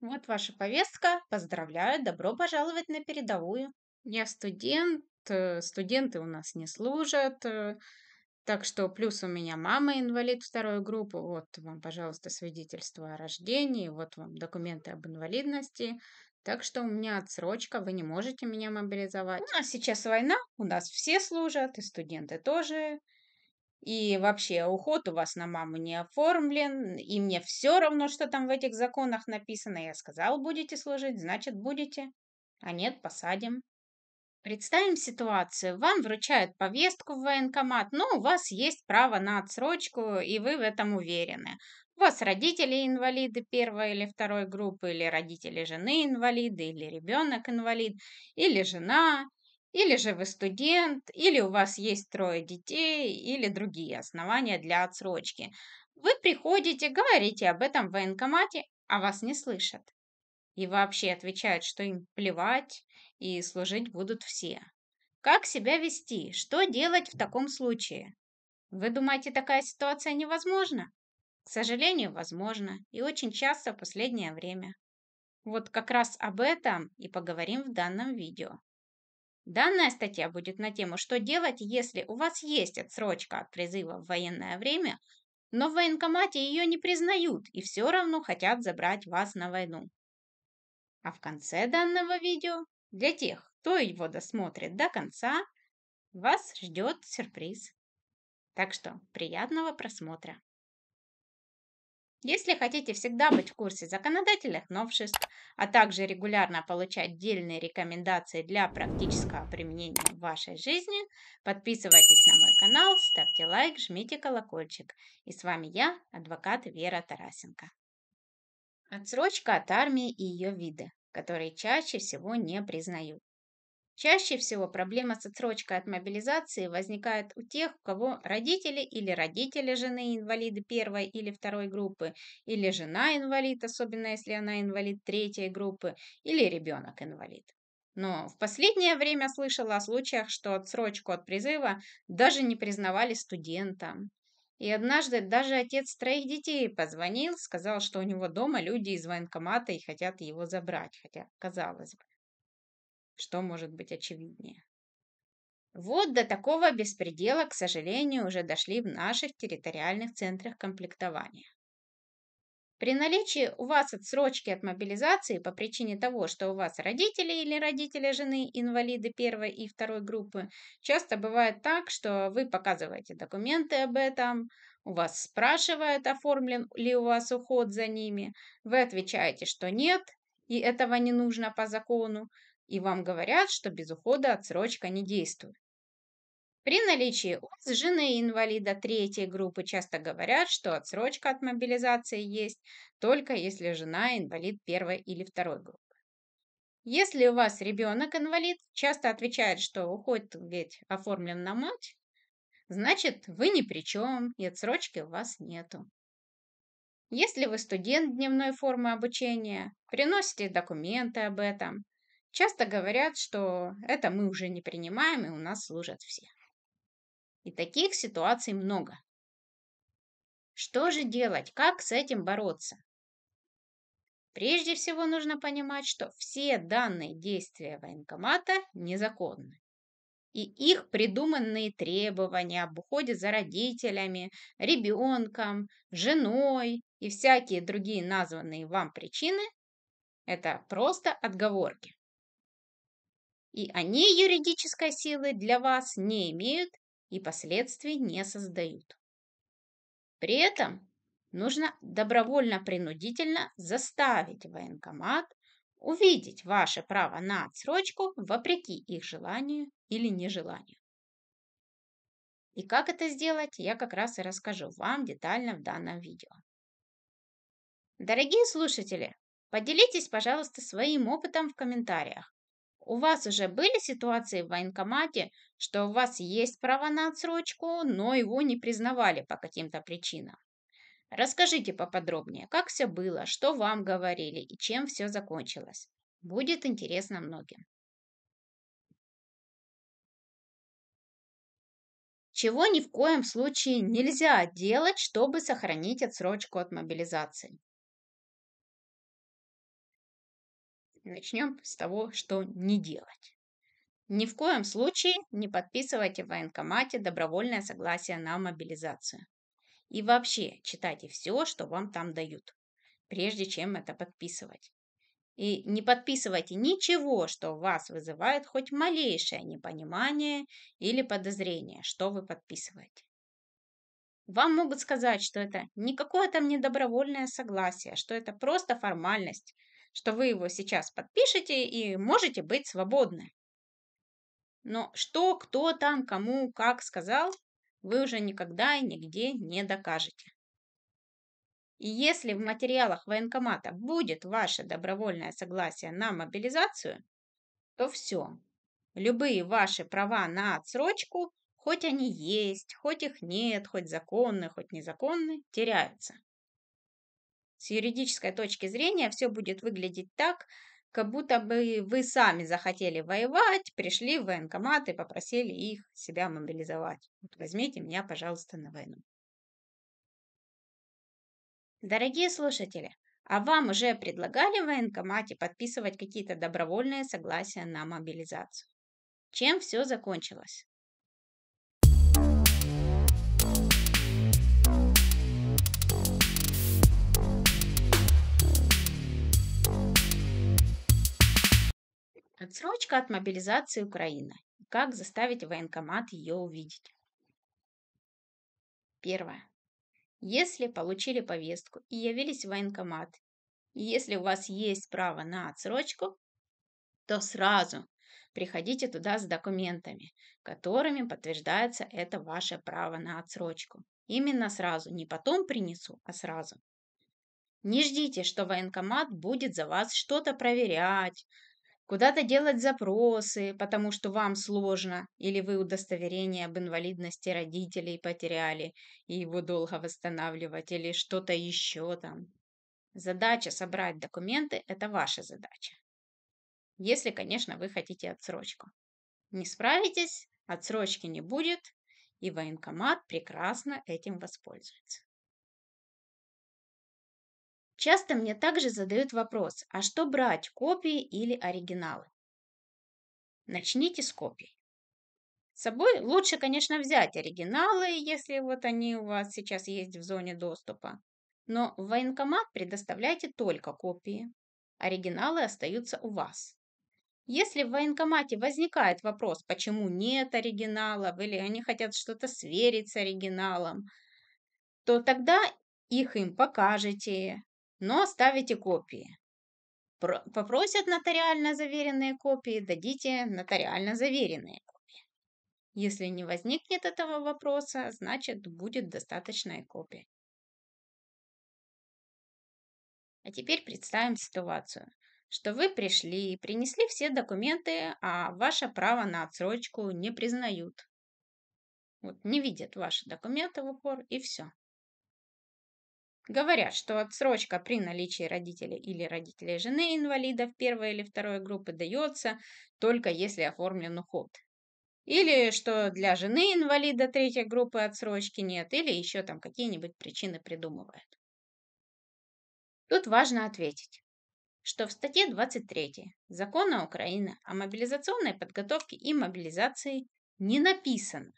Вот ваша повестка. Поздравляю, добро пожаловать на передовую. Я студент, э, студенты у нас не служат, э, так что плюс у меня мама инвалид второй группы. Вот вам, пожалуйста, свидетельство о рождении, вот вам документы об инвалидности. Так что у меня отсрочка, вы не можете меня мобилизовать. Ну, а сейчас война, у нас все служат, и студенты тоже. И вообще уход у вас на маму не оформлен, и мне все равно, что там в этих законах написано. Я сказал, будете служить, значит, будете. А нет, посадим. Представим ситуацию. Вам вручают повестку в военкомат, но у вас есть право на отсрочку, и вы в этом уверены. У вас родители инвалиды первой или второй группы, или родители жены инвалиды, или ребенок инвалид, или жена, или же вы студент, или у вас есть трое детей, или другие основания для отсрочки. Вы приходите, говорите об этом в военкомате, а вас не слышат. И вообще отвечают, что им плевать, и служить будут все. Как себя вести? Что делать в таком случае? Вы думаете, такая ситуация невозможна? К сожалению, возможно, и очень часто в последнее время. Вот как раз об этом и поговорим в данном видео. Данная статья будет на тему «Что делать, если у вас есть отсрочка от призыва в военное время, но в военкомате ее не признают и все равно хотят забрать вас на войну». А в конце данного видео, для тех, кто его досмотрит до конца, вас ждет сюрприз. Так что приятного просмотра! Если хотите всегда быть в курсе законодательных новшеств, а также регулярно получать дельные рекомендации для практического применения в вашей жизни, подписывайтесь на мой канал, ставьте лайк, жмите колокольчик. И с вами я, адвокат Вера Тарасенко. Отсрочка от армии и ее виды, которые чаще всего не признают. Чаще всего проблема с отсрочкой от мобилизации возникает у тех, у кого родители или родители жены инвалиды первой или второй группы, или жена инвалид, особенно если она инвалид третьей группы, или ребенок инвалид. Но в последнее время слышала о случаях, что отсрочку от призыва даже не признавали студентам. И однажды даже отец троих детей позвонил, сказал, что у него дома люди из военкомата и хотят его забрать, хотя казалось бы. Что может быть очевиднее? Вот до такого беспредела, к сожалению, уже дошли в наших территориальных центрах комплектования. При наличии у вас отсрочки от мобилизации по причине того, что у вас родители или родители жены инвалиды первой и второй группы, часто бывает так, что вы показываете документы об этом, у вас спрашивают, оформлен ли у вас уход за ними, вы отвечаете, что нет, и этого не нужно по закону, и вам говорят, что без ухода отсрочка не действует. При наличии УЗ жены инвалида третьей группы часто говорят, что отсрочка от мобилизации есть только если жена инвалид первой или второй группы. Если у вас ребенок-инвалид, часто отвечает, что уход ведь оформлен на мать, значит, вы ни при чем, и отсрочки у вас нету. Если вы студент дневной формы обучения, приносите документы об этом, Часто говорят, что это мы уже не принимаем, и у нас служат все. И таких ситуаций много. Что же делать? Как с этим бороться? Прежде всего нужно понимать, что все данные действия военкомата незаконны. И их придуманные требования об уходе за родителями, ребенком, женой и всякие другие названные вам причины – это просто отговорки и они юридической силы для вас не имеют и последствий не создают. При этом нужно добровольно-принудительно заставить военкомат увидеть ваше право на отсрочку вопреки их желанию или нежеланию. И как это сделать, я как раз и расскажу вам детально в данном видео. Дорогие слушатели, поделитесь, пожалуйста, своим опытом в комментариях. У вас уже были ситуации в военкомате, что у вас есть право на отсрочку, но его не признавали по каким-то причинам? Расскажите поподробнее, как все было, что вам говорили и чем все закончилось. Будет интересно многим. Чего ни в коем случае нельзя делать, чтобы сохранить отсрочку от мобилизации. Начнем с того, что не делать. Ни в коем случае не подписывайте в военкомате добровольное согласие на мобилизацию. И вообще читайте все, что вам там дают, прежде чем это подписывать. И не подписывайте ничего, что вас вызывает хоть малейшее непонимание или подозрение, что вы подписываете. Вам могут сказать, что это не какое там недобровольное согласие, что это просто формальность, что вы его сейчас подпишете и можете быть свободны. Но что, кто там, кому, как сказал, вы уже никогда и нигде не докажете. И если в материалах военкомата будет ваше добровольное согласие на мобилизацию, то все. Любые ваши права на отсрочку, хоть они есть, хоть их нет, хоть законные, хоть незаконные, теряются. С юридической точки зрения все будет выглядеть так, как будто бы вы сами захотели воевать, пришли в военкомат и попросили их себя мобилизовать. Вот возьмите меня, пожалуйста, на войну. Дорогие слушатели, а вам уже предлагали в военкомате подписывать какие-то добровольные согласия на мобилизацию? Чем все закончилось? Отсрочка от мобилизации Украины. Как заставить военкомат ее увидеть? Первое. Если получили повестку и явились в военкомат, и если у вас есть право на отсрочку, то сразу приходите туда с документами, которыми подтверждается это ваше право на отсрочку. Именно сразу, не потом принесу, а сразу. Не ждите, что военкомат будет за вас что-то проверять, куда-то делать запросы, потому что вам сложно, или вы удостоверение об инвалидности родителей потеряли, и его долго восстанавливать, или что-то еще там. Задача собрать документы – это ваша задача. Если, конечно, вы хотите отсрочку. Не справитесь, отсрочки не будет, и военкомат прекрасно этим воспользуется. Часто мне также задают вопрос, а что брать, копии или оригиналы? Начните с копий. С собой лучше, конечно, взять оригиналы, если вот они у вас сейчас есть в зоне доступа. Но в военкомат предоставляйте только копии. Оригиналы остаются у вас. Если в военкомате возникает вопрос, почему нет оригиналов, или они хотят что-то сверить с оригиналом, то тогда их им покажете, но оставите копии. попросят нотариально заверенные копии, дадите нотариально заверенные копии. Если не возникнет этого вопроса, значит будет достаточная копия. А теперь представим ситуацию, что вы пришли, принесли все документы, а ваше право на отсрочку не признают. Вот не видят ваши документы в упор и все. Говорят, что отсрочка при наличии родителей или родителей жены инвалида в первой или второй группы дается только если оформлен уход. Или что для жены инвалида третьей группы отсрочки нет, или еще там какие-нибудь причины придумывают. Тут важно ответить, что в статье 23 Закона Украины о мобилизационной подготовке и мобилизации не написано,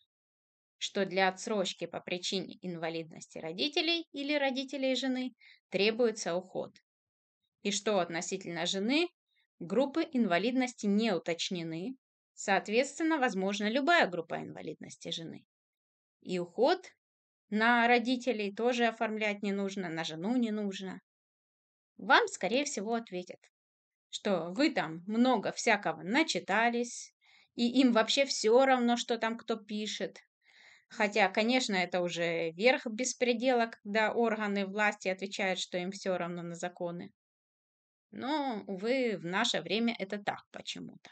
что для отсрочки по причине инвалидности родителей или родителей жены требуется уход. И что относительно жены группы инвалидности не уточнены, соответственно, возможна любая группа инвалидности жены. И уход на родителей тоже оформлять не нужно, на жену не нужно. Вам, скорее всего, ответят, что вы там много всякого начитались, и им вообще все равно, что там кто пишет, Хотя, конечно, это уже верх беспредела, когда органы власти отвечают, что им все равно на законы. Но, увы, в наше время это так почему-то.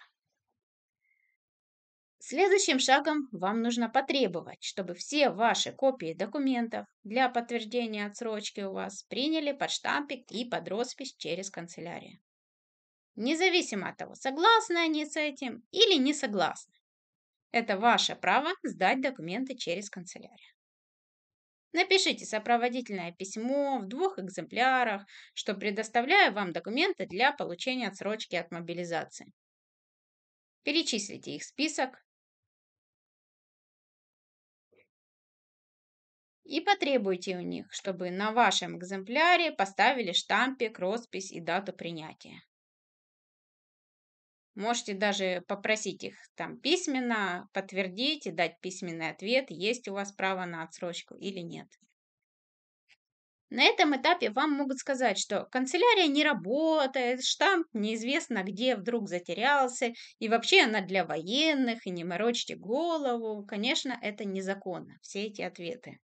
Следующим шагом вам нужно потребовать, чтобы все ваши копии документов для подтверждения отсрочки у вас приняли под штампик и под роспись через канцелярию. Независимо от того, согласны они с этим или не согласны. Это ваше право сдать документы через канцелярию. Напишите сопроводительное письмо в двух экземплярах, что предоставляю вам документы для получения отсрочки от мобилизации. Перечислите их список и потребуйте у них, чтобы на вашем экземпляре поставили штампик, роспись и дату принятия. Можете даже попросить их там письменно подтвердить и дать письменный ответ, есть у вас право на отсрочку или нет. На этом этапе вам могут сказать, что канцелярия не работает, штамп неизвестно где вдруг затерялся, и вообще она для военных, и не морочьте голову. Конечно, это незаконно, все эти ответы.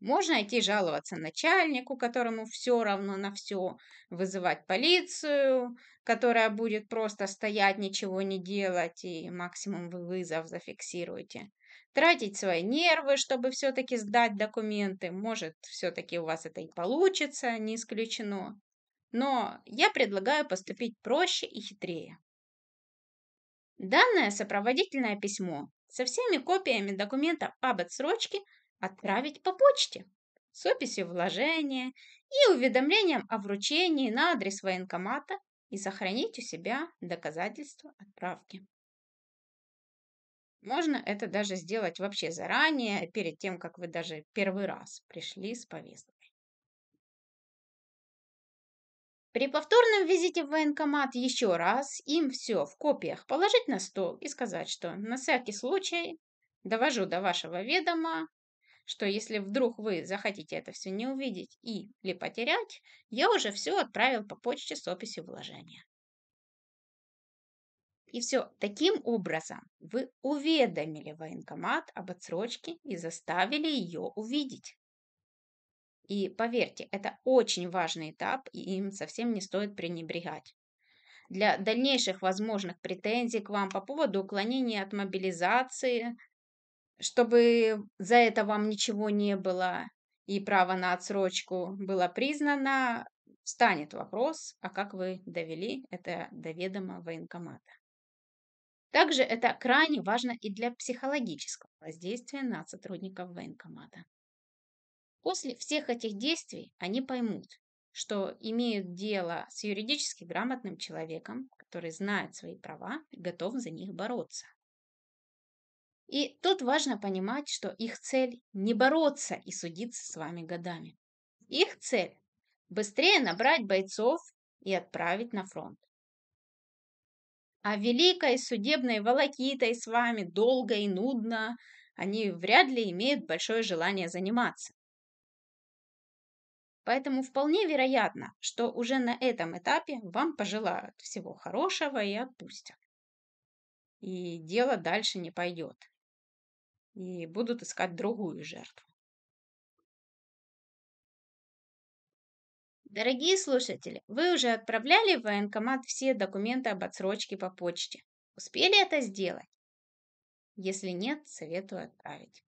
Можно идти жаловаться начальнику, которому все равно на все, вызывать полицию, которая будет просто стоять, ничего не делать, и максимум вы вызов зафиксируете. Тратить свои нервы, чтобы все-таки сдать документы. Может, все-таки у вас это и получится, не исключено. Но я предлагаю поступить проще и хитрее. Данное сопроводительное письмо со всеми копиями документов об отсрочке – Отправить по почте с описью вложения и уведомлением о вручении на адрес военкомата и сохранить у себя доказательства отправки. Можно это даже сделать вообще заранее, перед тем, как вы даже первый раз пришли с повесткой. При повторном визите в военкомат еще раз им все в копиях положить на стол и сказать, что на всякий случай довожу до вашего ведома что если вдруг вы захотите это все не увидеть и или потерять, я уже все отправил по почте с описью вложения. И все, таким образом вы уведомили военкомат об отсрочке и заставили ее увидеть. И поверьте, это очень важный этап, и им совсем не стоит пренебрегать. Для дальнейших возможных претензий к вам по поводу уклонения от мобилизации, чтобы за это вам ничего не было и право на отсрочку было признано, станет вопрос, а как вы довели это до ведома военкомата. Также это крайне важно и для психологического воздействия на сотрудников военкомата. После всех этих действий они поймут, что имеют дело с юридически грамотным человеком, который знает свои права и готов за них бороться. И тут важно понимать, что их цель не бороться и судиться с вами годами. Их цель – быстрее набрать бойцов и отправить на фронт. А великой судебной волокитой с вами долго и нудно они вряд ли имеют большое желание заниматься. Поэтому вполне вероятно, что уже на этом этапе вам пожелают всего хорошего и отпустят. И дело дальше не пойдет и будут искать другую жертву. Дорогие слушатели, вы уже отправляли в военкомат все документы об отсрочке по почте. Успели это сделать? Если нет, советую отправить.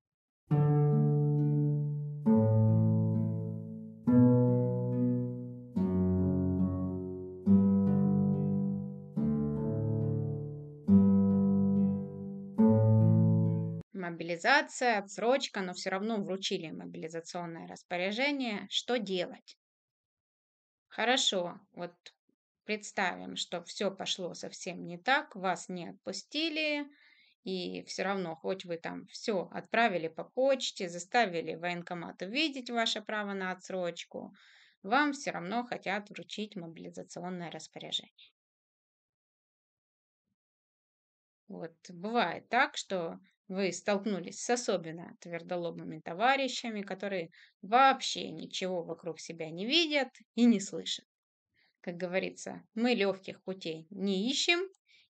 мобилизация, отсрочка, но все равно вручили мобилизационное распоряжение. Что делать? Хорошо, вот представим, что все пошло совсем не так, вас не отпустили, и все равно, хоть вы там все отправили по почте, заставили военкомат увидеть ваше право на отсрочку, вам все равно хотят вручить мобилизационное распоряжение. Вот бывает так, что вы столкнулись с особенно твердолобыми товарищами, которые вообще ничего вокруг себя не видят и не слышат. Как говорится, мы легких путей не ищем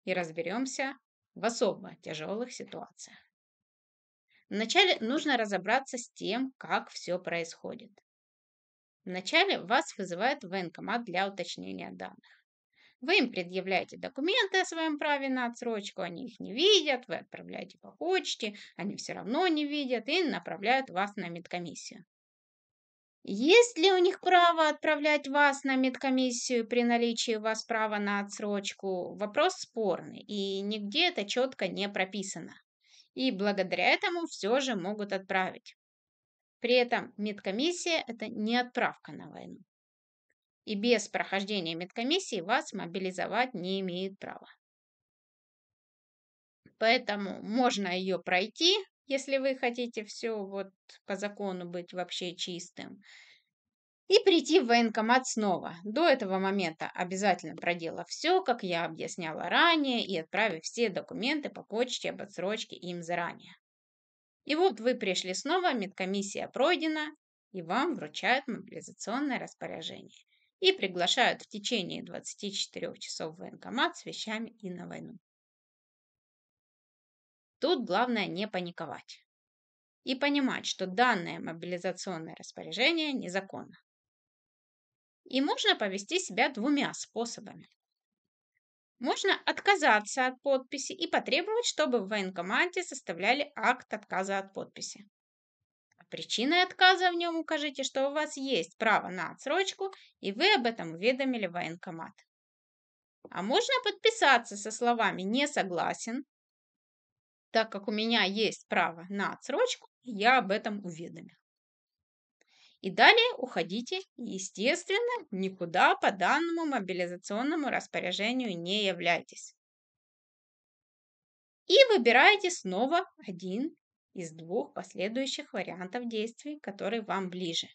и разберемся в особо тяжелых ситуациях. Вначале нужно разобраться с тем, как все происходит. Вначале вас вызывает военкомат для уточнения данных. Вы им предъявляете документы о своем праве на отсрочку, они их не видят, вы отправляете по почте, они все равно не видят и направляют вас на медкомиссию. Есть ли у них право отправлять вас на медкомиссию при наличии у вас права на отсрочку? Вопрос спорный, и нигде это четко не прописано. И благодаря этому все же могут отправить. При этом медкомиссия – это не отправка на войну и без прохождения медкомиссии вас мобилизовать не имеет права. Поэтому можно ее пройти, если вы хотите все вот по закону быть вообще чистым, и прийти в военкомат снова. До этого момента обязательно проделав все, как я объясняла ранее, и отправив все документы по почте об отсрочке им заранее. И вот вы пришли снова, медкомиссия пройдена, и вам вручают мобилизационное распоряжение и приглашают в течение 24 часов в военкомат с вещами и на войну. Тут главное не паниковать и понимать, что данное мобилизационное распоряжение незаконно. И можно повести себя двумя способами. Можно отказаться от подписи и потребовать, чтобы в военкомате составляли акт отказа от подписи. Причиной отказа в нем укажите, что у вас есть право на отсрочку, и вы об этом уведомили военкомат. А можно подписаться со словами «не согласен», так как у меня есть право на отсрочку, я об этом уведомил. И далее уходите, естественно, никуда по данному мобилизационному распоряжению не являйтесь. И выбираете снова один из двух последующих вариантов действий, который вам ближе.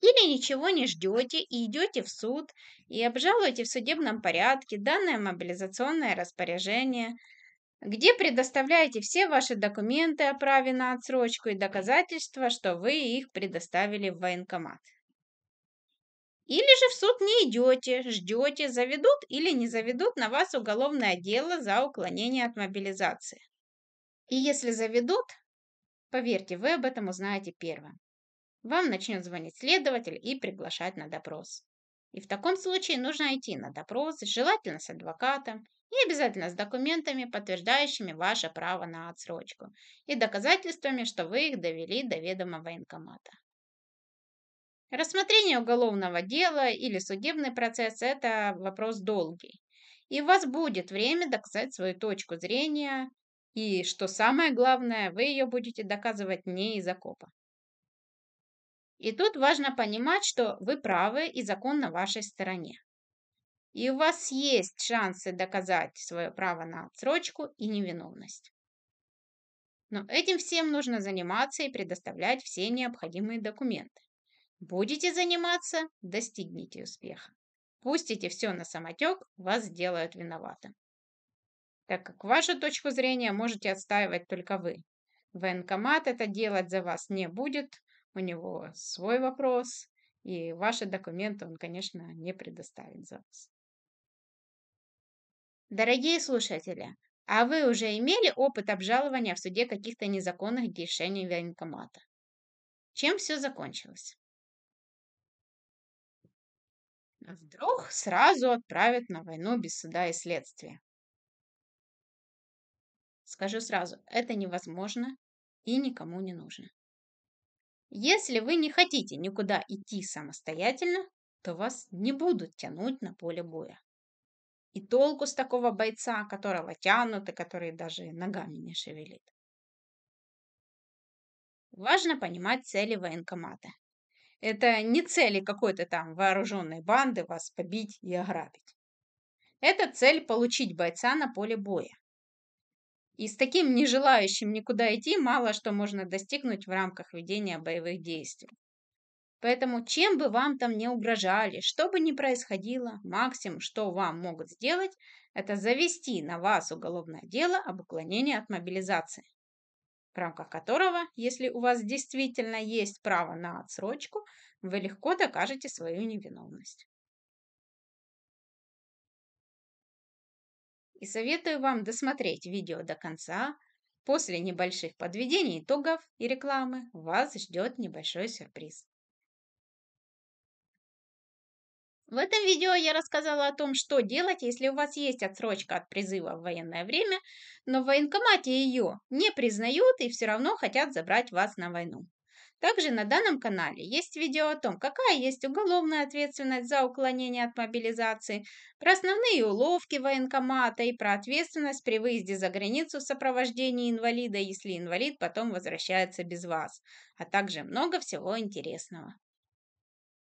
Или ничего не ждете и идете в суд и обжалуете в судебном порядке данное мобилизационное распоряжение, где предоставляете все ваши документы о праве на отсрочку и доказательства, что вы их предоставили в военкомат. Или же в суд не идете, ждете, заведут или не заведут на вас уголовное дело за уклонение от мобилизации. И если заведут, поверьте, вы об этом узнаете первым. Вам начнет звонить следователь и приглашать на допрос. И в таком случае нужно идти на допрос, желательно с адвокатом и обязательно с документами, подтверждающими ваше право на отсрочку и доказательствами, что вы их довели до ведома военкомата. Рассмотрение уголовного дела или судебный процесс – это вопрос долгий. И у вас будет время доказать свою точку зрения, и, что самое главное, вы ее будете доказывать не из окопа. И тут важно понимать, что вы правы и закон на вашей стороне. И у вас есть шансы доказать свое право на отсрочку и невиновность. Но этим всем нужно заниматься и предоставлять все необходимые документы. Будете заниматься – достигните успеха. Пустите все на самотек, вас сделают виноватым так как вашу точку зрения можете отстаивать только вы. Военкомат это делать за вас не будет, у него свой вопрос, и ваши документы он, конечно, не предоставит за вас. Дорогие слушатели, а вы уже имели опыт обжалования в суде каких-то незаконных решений военкомата? Чем все закончилось? Вдруг сразу отправят на войну без суда и следствия. Скажу сразу, это невозможно и никому не нужно. Если вы не хотите никуда идти самостоятельно, то вас не будут тянуть на поле боя. И толку с такого бойца, которого тянут и который даже ногами не шевелит. Важно понимать цели военкомата. Это не цели какой-то там вооруженной банды вас побить и ограбить. Это цель получить бойца на поле боя. И с таким нежелающим никуда идти мало что можно достигнуть в рамках ведения боевых действий. Поэтому чем бы вам там не угрожали, что бы ни происходило, максимум, что вам могут сделать, это завести на вас уголовное дело об уклонении от мобилизации, в рамках которого, если у вас действительно есть право на отсрочку, вы легко докажете свою невиновность. и советую вам досмотреть видео до конца. После небольших подведений итогов и рекламы вас ждет небольшой сюрприз. В этом видео я рассказала о том, что делать, если у вас есть отсрочка от призыва в военное время, но в военкомате ее не признают и все равно хотят забрать вас на войну. Также на данном канале есть видео о том, какая есть уголовная ответственность за уклонение от мобилизации, про основные уловки военкомата и про ответственность при выезде за границу в сопровождении инвалида, если инвалид потом возвращается без вас, а также много всего интересного.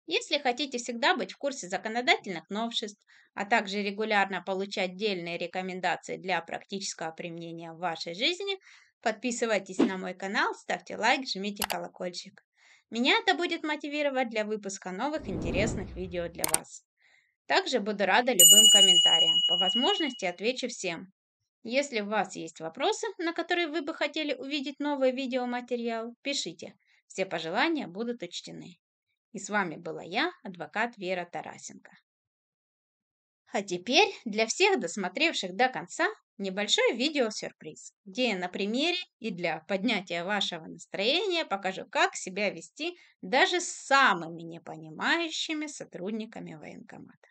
Если хотите всегда быть в курсе законодательных новшеств, а также регулярно получать отдельные рекомендации для практического применения в вашей жизни – Подписывайтесь на мой канал, ставьте лайк, жмите колокольчик. Меня это будет мотивировать для выпуска новых интересных видео для вас. Также буду рада любым комментариям. По возможности отвечу всем. Если у вас есть вопросы, на которые вы бы хотели увидеть новый видеоматериал, пишите. Все пожелания будут учтены. И с вами была я, адвокат Вера Тарасенко. А теперь для всех досмотревших до конца Небольшой видеосюрприз, где я на примере и для поднятия вашего настроения покажу, как себя вести даже с самыми непонимающими сотрудниками военкомата.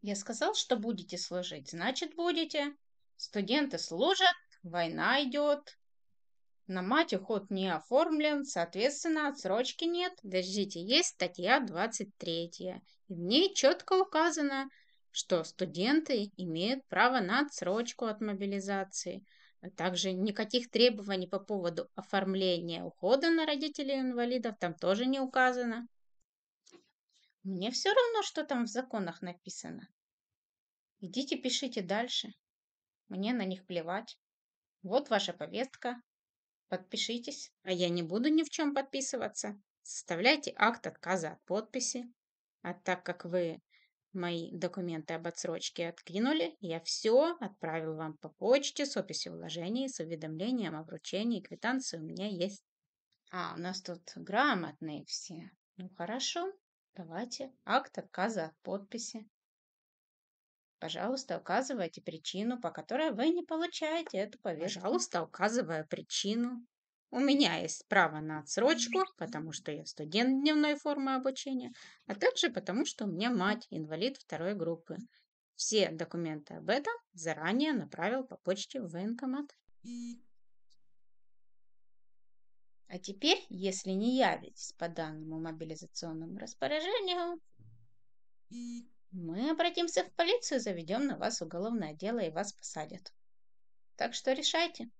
Я сказал, что будете служить, значит будете. Студенты служат, война идет. На мать уход не оформлен, соответственно, отсрочки нет. Подождите, есть статья 23, и в ней четко указано – что студенты имеют право на отсрочку от мобилизации, а также никаких требований по поводу оформления ухода на родителей инвалидов там тоже не указано. Мне все равно, что там в законах написано. Идите пишите дальше. Мне на них плевать. Вот ваша повестка. Подпишитесь. А я не буду ни в чем подписываться. Составляйте акт отказа от подписи. А так как вы Мои документы об отсрочке откинули, я все отправил вам по почте с описью вложений, с уведомлением о вручении, квитанции у меня есть. А, у нас тут грамотные все. Ну хорошо, давайте акт отказа от подписи. Пожалуйста, указывайте причину, по которой вы не получаете эту повестку. Пожалуйста, указывая причину. У меня есть право на отсрочку, потому что я студент дневной формы обучения, а также потому, что у меня мать инвалид второй группы. Все документы об этом заранее направил по почте в военкомат. А теперь, если не явитесь по данному мобилизационному распоряжению, мы обратимся в полицию, заведем на вас уголовное дело и вас посадят. Так что решайте.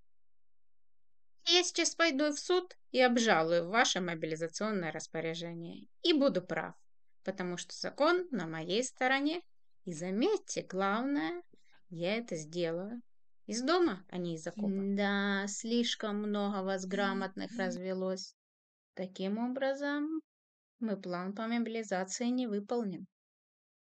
Я сейчас пойду в суд и обжалую ваше мобилизационное распоряжение. И буду прав, потому что закон на моей стороне. И заметьте, главное, я это сделаю. Из дома, а не из окопа. Да, слишком много вас грамотных развелось. Таким образом, мы план по мобилизации не выполним.